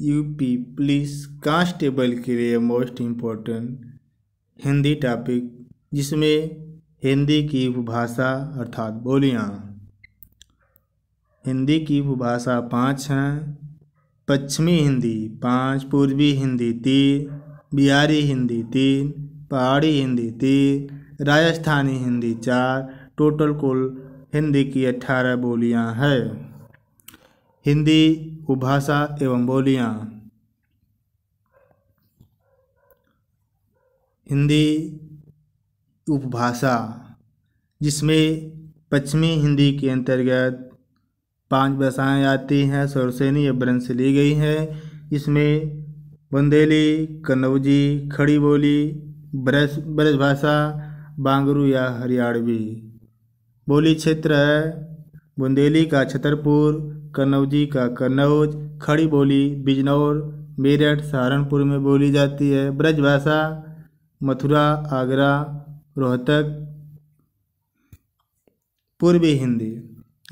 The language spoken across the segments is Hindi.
यूपी पुलिस कांस्टेबल के लिए मोस्ट इम्पोर्टेंट हिंदी टॉपिक जिसमें हिंदी की उपभाषा अर्थात बोलियाँ हिंदी की उपभाषा पाँच हैं पश्चिमी हिंदी पाँच पूर्वी हिंदी तीन बिहारी हिंदी तीन पहाड़ी हिंदी तीन राजस्थानी हिंदी चार टोटल कुल हिंदी की अट्ठारह बोलियाँ हैं हिंदी उपभाषा एवं बोलियाँ हिंदी उपभाषा जिसमें पश्चिमी हिंदी के अंतर्गत पांच भाषाएं आती हैं सरसेनी अभ्रंश से ली गई हैं इसमें बुंदेली कन्नौजी खड़ी बोली ब्रज ब्रज भाषा बांगरू या हरियाणवी बोली क्षेत्र है बुंदेली का छतरपुर कन्नौजी का कन्नौज खड़ी बोली बिजनौर मेरठ सहारनपुर में बोली जाती है ब्रजभाषा मथुरा आगरा रोहतक पूर्वी हिंदी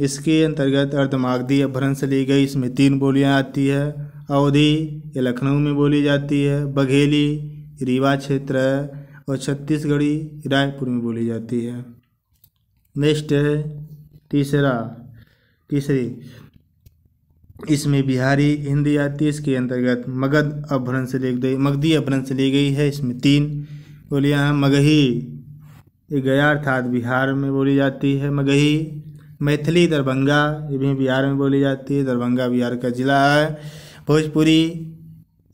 इसके अंतर्गत अर्धमागधी से ली गई इसमें तीन बोलियां आती है अवधि ये लखनऊ में बोली जाती है बघेली रीवा क्षेत्र है और छत्तीसगढ़ी रायपुर में बोली जाती है नेक्स्ट है तीसरा तीसरी इसमें बिहारी हिंदी आती है इसके अंतर्गत मगध अपभ्रंश से ली गई मगधी अपभ्रंश से ली गई है इसमें तीन बोलियाँ हैं मगही ये गया अर्थात बिहार में बोली जाती है मगही मैथिली दरभंगा ये भी बिहार में बोली जाती है दरभंगा बिहार का जिला है भोजपुरी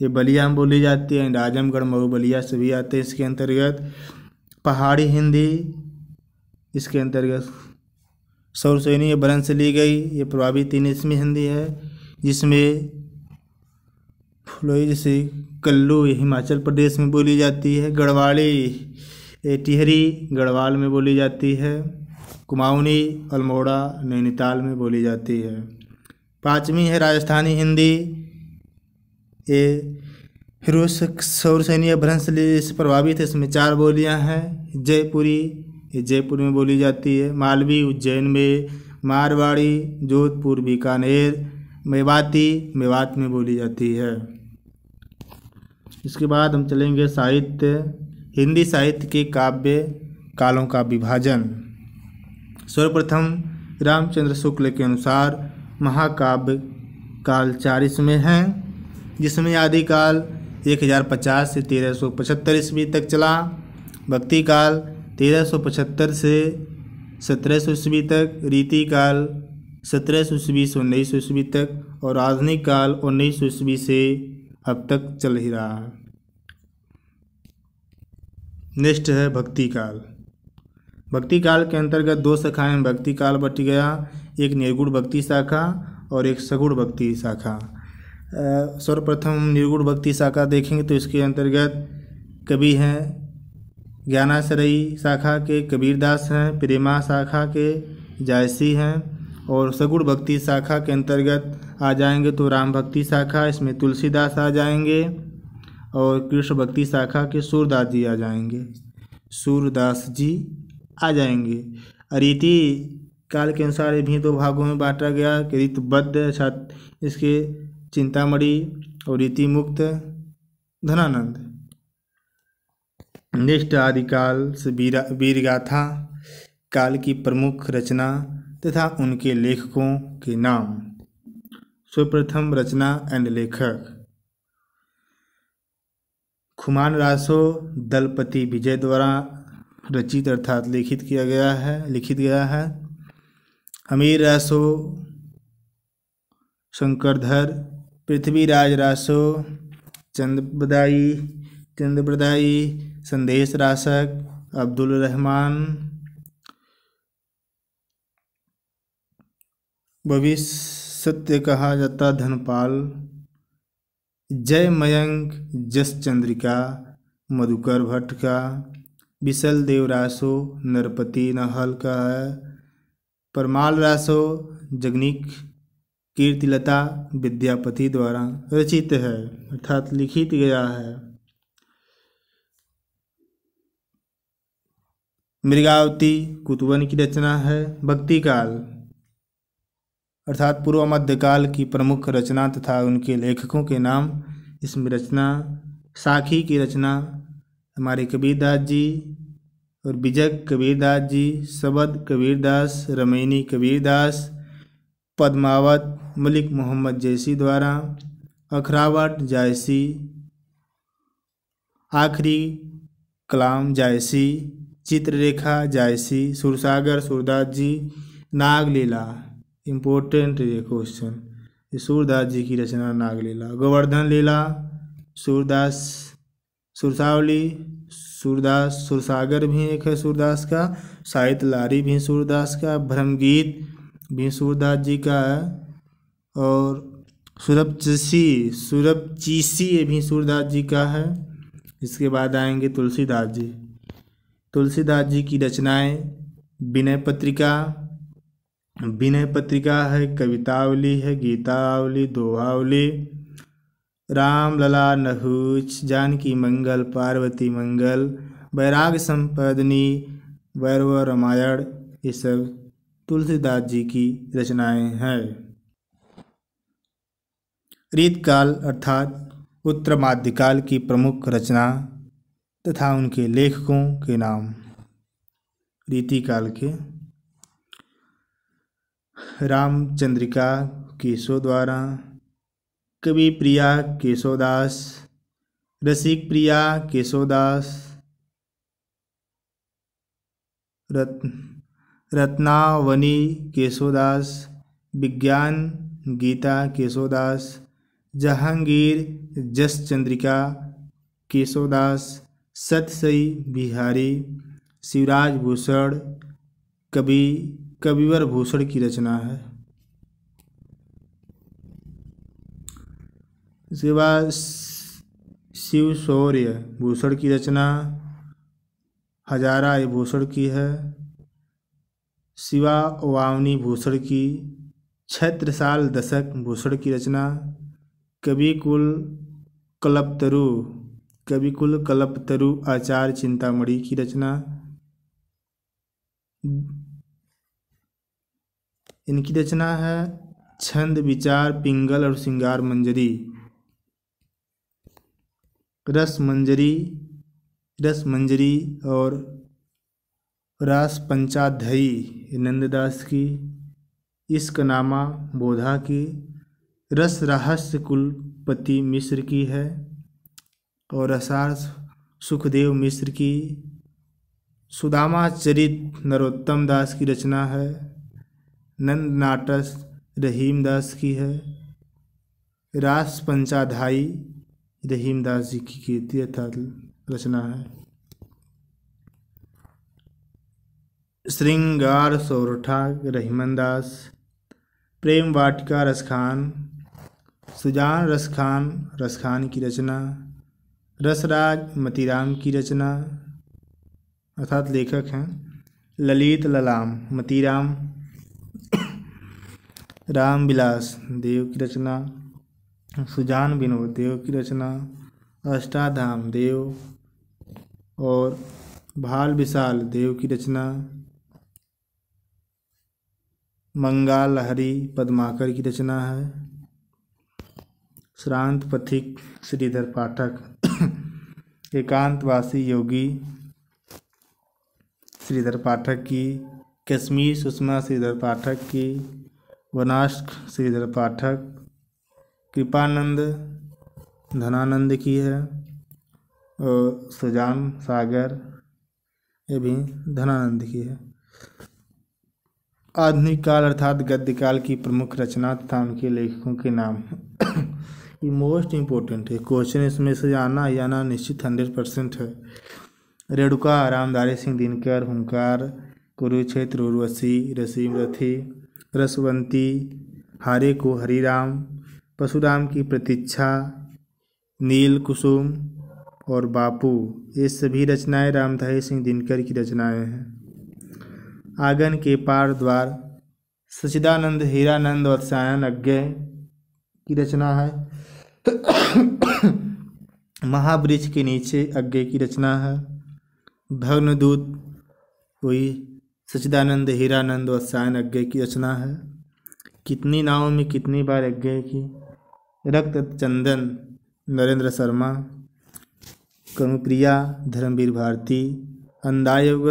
ये बलिया में बोली जाती है एंड आजमगढ़ मऊ बलिया से भी आते हैं इसके अंतर्गत पहाड़ी हिंदी इसके अंतर्गत सौर सैनी ये बरन से ली गई ये प्रभावी तीन इसमें हिंदी है जिसमें फ्लोई जैसे कल्लू हिमाचल प्रदेश में बोली जाती है गढ़वाली टिहरी गढ़वाल में बोली जाती है कुमाऊनी अल्मोड़ा नैनीताल में बोली जाती है पाँचवीं है राजस्थानी हिंदी ये हिरोस सौर सैनिया भ्रंश से प्रभावित है इसमें चार बोलियां हैं जयपुरी ये जयपुर में बोली जाती है मालवी उज्जैन में मारवाड़ी जोधपुर बीकानेर मेवाती मेवात में बोली जाती है इसके बाद हम चलेंगे साहित्य हिंदी साहित्य के काव्य कालों का विभाजन सर्वप्रथम रामचंद्र शुक्ल के अनुसार महाकाव्य काल चालीस में हैं जिसमें आदिकाल एक हज़ार पचास से तेरह सौ पचहत्तर ईस्वी तक चला भक्ति काल 1375 से सत्रह सौ ईस्वी तक रीति काल सत्रह सौ ईस्वी से उन्नीस सौ ईस्वी तक और आधुनिक काल उन्नीस सौ ईस्वी से अब तक चल ही रहा है नेक्स्ट है भक्ति काल भक्ति काल के अंतर्गत दो शाखाएं भक्ति काल बट गया एक निर्गुण भक्ति शाखा और एक सगुण भक्ति शाखा सर्वप्रथम निर्गुण भक्ति शाखा देखेंगे तो इसके अंतर्गत कवि हैं ज्ञानाश्रयी शाखा के कबीरदास हैं प्रेमा शाखा के जायसी हैं और सगुण भक्ति शाखा के अंतर्गत आ जाएंगे तो राम भक्ति शाखा इसमें तुलसीदास आ जाएंगे और कृष्ण भक्ति शाखा के सूरदास जी आ जाएंगे सूरदास जी आ जाएंगे रीति काल के अनुसार भी दो भागों में बांटा गया कि ऋतुबद्ध छात्र इसके चिंतामणि और रीति मुक्त धनानंद निष्ठ आदिकाल से वीरा वीरगाथा काल की प्रमुख रचना तथा उनके लेखकों के नाम सर्वप्रथम रचना एंड लेखक खुमान रासो दलपति विजय द्वारा रचित अर्थात लिखित किया गया है लिखित गया है अमीर रासो शंकरधर पृथ्वीराज रासो चंद्रबदाई केंद्र संदेश राशक अब्दुल रहमान भविष्य सत्य कहा जाता धनपाल जय मयंक जस चंद्रिका मधुकर भट्ट का विशल देवरासो नरपति नहल का है परमाल रासो जगनिक कीर्तिलता विद्यापति द्वारा रचित है अर्थात लिखित गया है मृगावती कुतवन की रचना है भक्ति काल अर्थात पूर्व मध्यकाल की प्रमुख रचना तथा उनके लेखकों के नाम इसमें रचना साखी की रचना हमारे कबीरदास जी और विजक कबीरदास जी सबद कबीरदास रमैनी कबीरदास पद्मावत मलिक मोहम्मद जैसी द्वारा अखरावट जायसी आखिरी कलाम जायसी चित्ररेखा जायसी सुरसागर सूरदास जी नागलीला इम्पोर्टेंट ये क्वेश्चन सूरदास जी की रचना नागलीला गोवर्धन लीला सूरदास सुरसावली सूरदास सुरसागर भी एक है सूरदास का साहित्य लारी भी सूरदास का भ्रमगीत भी सूरदास जी का है और सूरभ चीसी ये भी सूरदास जी का है इसके बाद आएंगे तुलसीदास जी तुलसीदास जी की रचनाएं विनय पत्रिका विनय पत्रिका है कवितावली है गीतावली दोहावली राम लला नहुच जानकी मंगल पार्वती मंगल वैराग संपदनी वैरव रामायण ये सब तुलसीदास जी की रचनाएं हैं रीतकाल अर्थात उत्तर माध्यकाल की प्रमुख रचना तथा उनके लेखकों के नाम रीतिकाल के रामचंद्रिका केशव द्वारा कवि प्रिया केशवदास रसिक प्रिया केशवदास रत्न रत्नावनी केशवदास विज्ञान गीता केशवदास जहांगीर जसचंद्रिका केशवदास सतसई बिहारी शिवराज भूषण कवि कविवर भूषण की रचना है इसके बाद शिव शौर्य भूषण की रचना हजारा ये भूषण की है शिवा वावनी भूषण की छत्रसाल दशक भूषण की रचना कवि कुल कलपतरु कविकुल कल्पतरु आचार्य चिंतामणि की रचना इनकी रचना है छंद विचार पिंगल और श्रृंगार मंजरी रस मंजरी रस मंजरी और रास पंचाध्यायी नंददास की इश्क नामा बोधा की रस रहस्य कुलपति मिश्र की है और असार सुखदेव मिश्र की सुदामा चरित नरोत्तम दास की रचना है नंद नाटस रहीम दास की है रास पंचाधाई रहीम दास जी की कीर्ति अर्थात रचना है श्रृंगार सौरठा रहीमन दास प्रेम वाटिका रसखान सुजान रसखान रसखान की रचना रसराज मतीराम की रचना अर्थात लेखक हैं ललित ललाम मतीराम रामविलास देव की रचना सुजान विनोद देव की रचना अष्टाधाम देव और भाल विशाल देव की रचना मंगा लहरी पद्माकर की रचना है श्रांत पथिक श्रीधर पाठक एकांतवासी योगी श्रीधर पाठक की कश्मीर सुषमा श्रीधर पाठक की वनाष्क श्रीधर पाठक कृपानंद धनानंद की है और सुजान सागर ये भी धनानंद की है आधुनिक काल अर्थात गद्य काल की प्रमुख रचना तथा उनके लेखकों के नाम मोस्ट इम्पोर्टेंट है क्वेश्चन इसमें से आना या ना निश्चित हंड्रेड परसेंट है रेणुका रामधारी सिंह दिनकर हुंकार कुरुक्षेत्र उर्वशी रसीम रथी रसवंती हारे को हरिराम पशुराम की प्रतीक्षा नील कुसुम और बापू ये सभी रचनाएं रामधारी सिंह दिनकर की रचनाएं हैं आंगन के पार द्वार सचिदानंद हीरानंद और सायन अज्ञ की रचना है महावृक्ष के नीचे अज्ञे की रचना है भग्नदूत हुई सचिदानंद हीरानंद और सायन अज्ञे की रचना है कितनी नावों में कितनी बार अज्ञे की रक्त चंदन नरेंद्र शर्मा कर्मप्रिया धर्मवीर भारती अंदायोग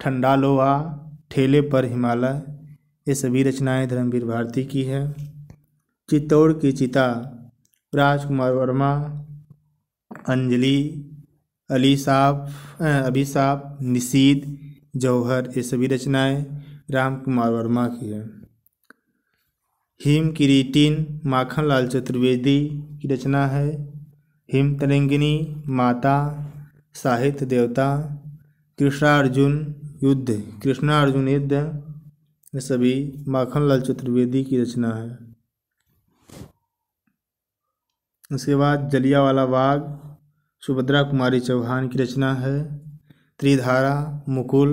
ठंडा लोहा ठेले पर हिमालय ये सभी रचनाएं धर्मवीर भारती की है चित्तौड़ की चिता राजकुमार वर्मा अंजलि अभी अभिसाप निशीद जौहर ये सभी रचनाएं राम कुमार वर्मा की है हिम किरीटिन माखनलाल चतुर्वेदी की रचना है हिम तरंगिनी माता साहित्य देवता कृष्णार्जुन युद्ध कृष्णार्जुन युद्ध ये सभी माखनलाल चतुर्वेदी की रचना है उसके बाद जलियावाला बाग सुभद्रा कुमारी चौहान की रचना है त्रिधारा मुकुल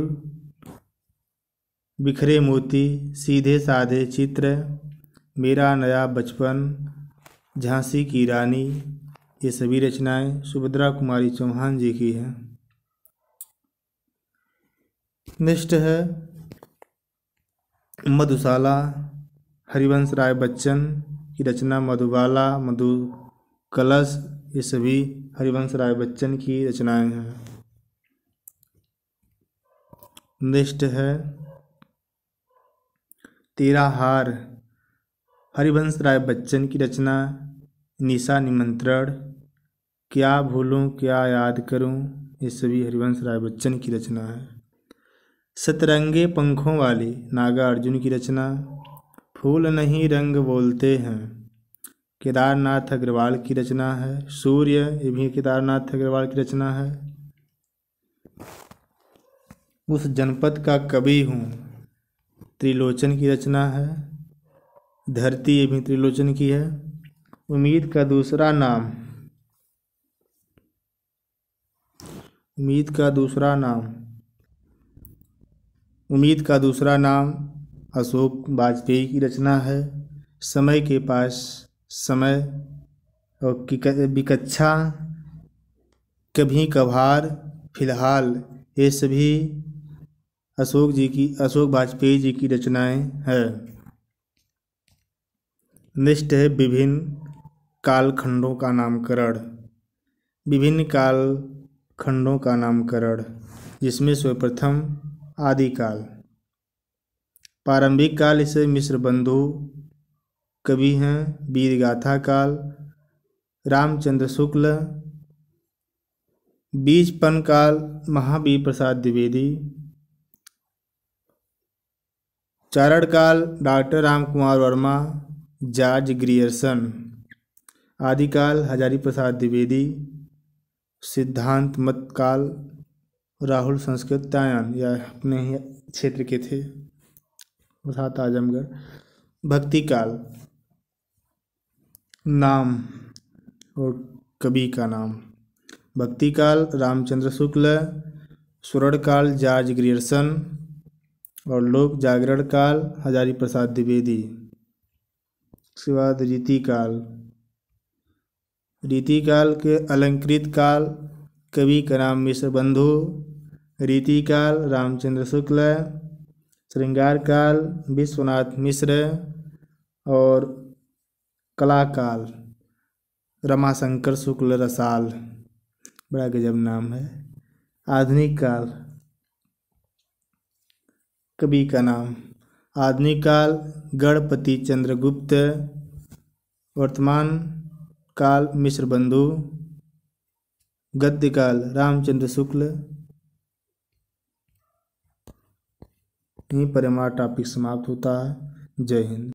बिखरे मोती सीधे साधे चित्र मेरा नया बचपन झांसी की रानी ये सभी रचनाएं सुभद्रा कुमारी चौहान जी की हैं नेक्स्ट है मधुशाला हरिवंश राय बच्चन की रचना मधुबाला मधु कलश ये सभी हरिवंश राय बच्चन की रचनाएं हैं नेक्स्ट है तेरा हार हरिवंश राय बच्चन की रचना निशा निमंत्रण क्या भूलूं क्या याद करूं ये सभी हरिवंश राय बच्चन की रचना है सतरंगे पंखों वाली नागा अर्जुन की रचना फूल नहीं रंग बोलते हैं केदारनाथ अग्रवाल की रचना है सूर्य ये भी केदारनाथ अग्रवाल की रचना है उस जनपद का कवि हूँ त्रिलोचन की रचना है धरती ये भी त्रिलोचन की है उम्मीद का दूसरा नाम उम्मीद का दूसरा नाम उम्मीद का दूसरा नाम अशोक वाजपेयी की रचना है समय के पास समय और विकक्षा कभी कभार फिलहाल ये सभी अशोक जी की अशोक वाजपेयी जी की रचनाएं हैं नेक्स्ट है विभिन्न कालखंडों का नामकरण विभिन्न कालखंडों का नामकरण जिसमें सर्वप्रथम आदिकाल प्रारंभिक काल इसे मिश्र बंधु कवि हैं वीर गाथा काल रामचंद्र शुक्ल बीजपन काल महावीर प्रसाद द्विवेदी चारण काल doctor Ram Kumar Verma George Grierson आदिकाल हजारी प्रसाद द्विवेदी सिद्धांत मत काल राहुल संस्कृत तायन या अपने ही क्षेत्र के थे प्रसाद आजमगढ़ भक्ति काल नाम और कवि का नाम भक्ति काल रामचंद्र शुक्ल स्वर्ण काल जॉर्ज ग्रियर्सन और लोक जागरण काल हजारी प्रसाद द्विवेदी उसके बाद रीति काल रीति काल के अलंकृत काल कवि का नाम मिश्र बंधु रीति काल रामचंद्र शुक्ल श्रृंगार काल विश्वनाथ मिश्र और कलाकाल रमाशंकर शुक्ल रसाल बड़ा गजब नाम है आधुनिक काल कवि का नाम आधुनिक काल गणपति चंद्रगुप्त वर्तमान काल मिश्र बंधु गद्य काल रामचंद्र शुक्ल यहीं पर हमारा टॉपिक समाप्त होता है जय हिंद